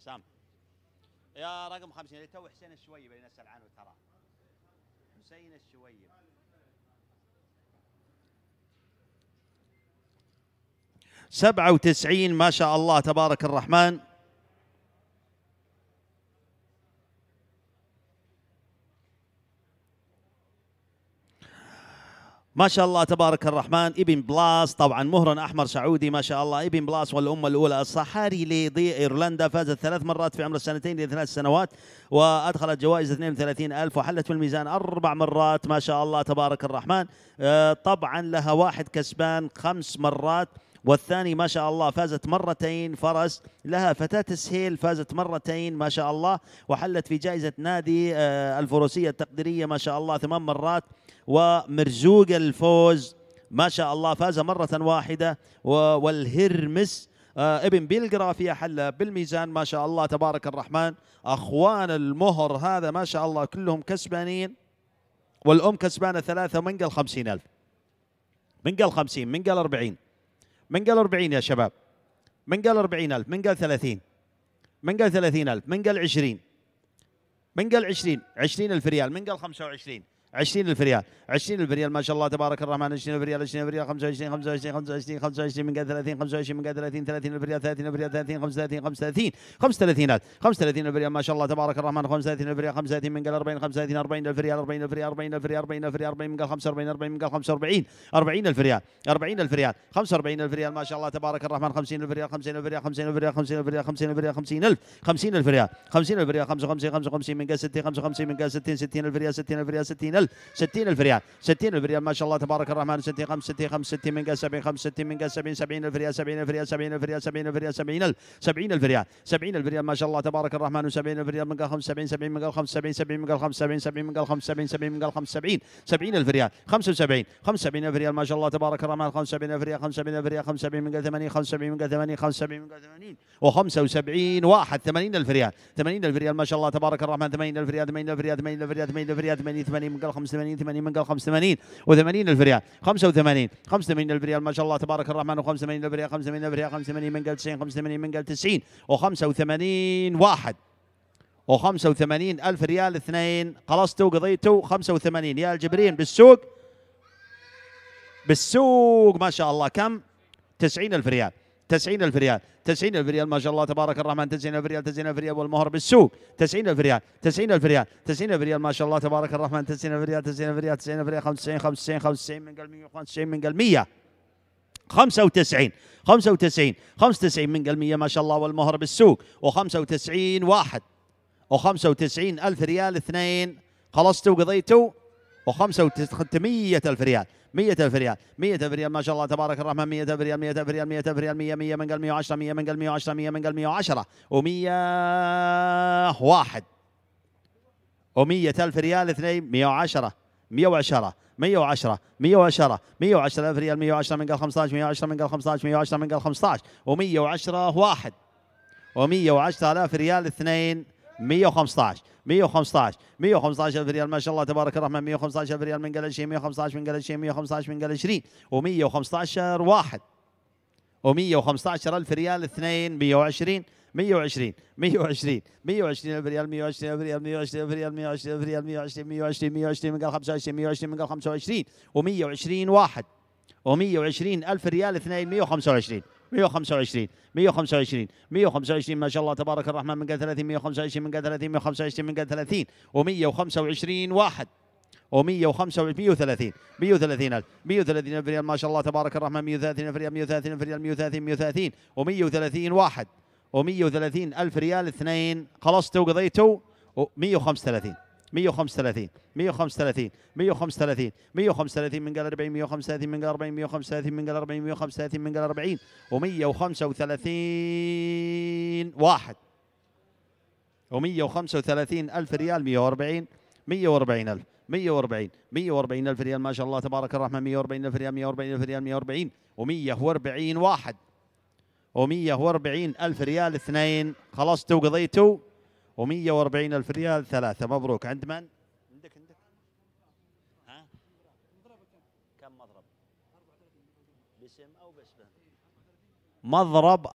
سام يا رقم 50 اللي تو حسين الشويب اللي نسال عنه ترى حسين الشويب سبعة وتسعين ما شاء الله تبارك الرحمن ما شاء الله تبارك الرحمن ابن بلاس طبعا مهر احمر سعودي ما شاء الله ابن بلاس والامه الاولى الصحاري لضي ايرلندا فازت ثلاث مرات في عمر السنتين الى ثلاث سنوات وادخلت جوائز 32 الف وحلت في الميزان اربع مرات ما شاء الله تبارك الرحمن آه، طبعا لها واحد كسبان خمس مرات والثاني ما شاء الله فازت مرتين فرس لها فتاة سهيل فازت مرتين ما شاء الله وحلت في جائزة نادي آه، الفروسية التقديرية ما شاء الله ثمان مرات ومرزوق الفوز ما شاء الله فاز مرة واحدة والهرمس آه، ابن بلغرافيا حل بالميزان ما شاء الله تبارك الرحمن أخوان المهر هذا ما شاء الله كلهم كسبانين والأم كسبانة ثلاثة ومنقل خمسين ألف منقل خمسين منقل أربعين من قال 40 يا شباب من قال 40000 من قال 30 من قال 30000 من قال 20 من قال 20 20000 ريال من قال 25 ألف ريال ألف ريال ما شاء الله تبارك الرحمن ألف ريال ألف ريال 25 25 25 25 من قال 30 25 من 30 30 ألف ريال ألف ريال 30 35 35 35 ألف ريال ما شاء الله تبارك الرحمن ألف ريال 35 من قال 40 35 ألف ريال ألف ريال ألف ريال ألف ريال 40 من قال 45 40 من قال 40 ألف ريال ألف ريال ألف ريال ما شاء الله تبارك الرحمن ألف ريال ألف ريال ألف ريال ألف ريال ألف ريال 50000 ألف ريال ألف ريال 55 55 من قال 60 55 من قال 60 ألف ريال ألف ريال 60000 الاقل الف ريال 60 الف ريال ما شاء الله تبارك الرحمن 60 5 60 5 60 من 70 5 60 من 70 70 الف ريال 70 الف ريال 70 الف ريال 70 الف ريال 70 الف 70 الف ريال 70 الف ريال ما شاء الله تبارك الرحمن 70 الف ريال من 75 70 من 75 70 من 75 70 من 75 70 من 75 70 الف ريال 75 75 الف ريال ما شاء الله تبارك الرحمن 75 الف ريال 75 الف ريال 75 من 80 75 من 80 75 من 80 و75 واحد 80 الف ريال 80 الف ريال ما شاء الله تبارك الرحمن 80 الف ريال 80 الف ريال 80 الف ريال 80 الف ريال 80 من قال 85 80 من قال 85 و80 الف ريال 85 85 الف ريال ما شاء الله تبارك الرحمن و85 الف ريال 85 الف ريال 85 من قال 90 85 من قال 90 و85 واحد و85 ألف ريال اثنين خلصتوا قضيتوا 85 يا الجبرين بالسوق بالسوق ما شاء الله كم 90 ألف ريال 90000 ريال 90000 ريال ما شاء الله تبارك الرحمن 90000 ريال 90000 ريال والمهر بالسوق 90000 ريال 90000 ريال 90000 ريال ما شاء الله تبارك الرحمن 90000 ريال 90000 ريال 90000 ريال 95 95 وتسعين من خمسة وتسعين من وتسعين 100 95 95 وتسعين من قلمية 100 ما شاء الله والمهر بالسوق و95 واحد و وتسعين ألف ريال اثنين خلصتوا وقضيتوا و ألف ريال 100000 ريال 100000 ريال ما شاء الله تبارك الرحمن 100000 ريال 100000 ريال 100000 ريال 100 100 من قال 110 100 من قال 110 100 من قال 110 و100 واحد و100000 ريال 2 110 110 110 110 110000 ريال 110 من قال 15 110 من قال 15 110 من قال 15 و110 واحد و110000 ريال 2 115 115 115 الف ريال ما شاء الله تبارك الرحمن 115 الف ريال من قال شيء 115 من قال شيء 115 من قال 20 و115 واحد و115 الف ريال 2 120 120 120 120 الف ريال 120 الف ريال 120 الف ريال 120 الف ريال 120 120 120 من قال 25 120 من قال 25 و120 واحد و120 الف ريال 2 125 125 125 125 ما شاء الله تبارك الرحمن من قال 30 125 من قال 30 125 من قال 30 و125 واحد و125 130 130 الف 130 الف ريال ما شاء الله تبارك الرحمن 130 الف ريال 130 الف ريال 130 130 و130 واحد و130 الف ريال اثنين خلصتوا وقضيتوا 135 135 135 135 135 من قال 40 135 من قال 40 135 من قال 40 135 من قال 40 و135 واحد و135 ألف ريال 140 140 ألف 140 140 ألف ريال ما شاء الله تبارك الرحمن 140 ألف ريال 140 ألف ريال 140 و140 واحد و140 ألف ريال اثنين خلصتوا قضيتوا و140 ألف ريال ثلاثة مبروك عند من؟ عندك عندك ها؟ كم مضرب؟ باسم أو باسمه؟ مضرب باسم او باسم مضرب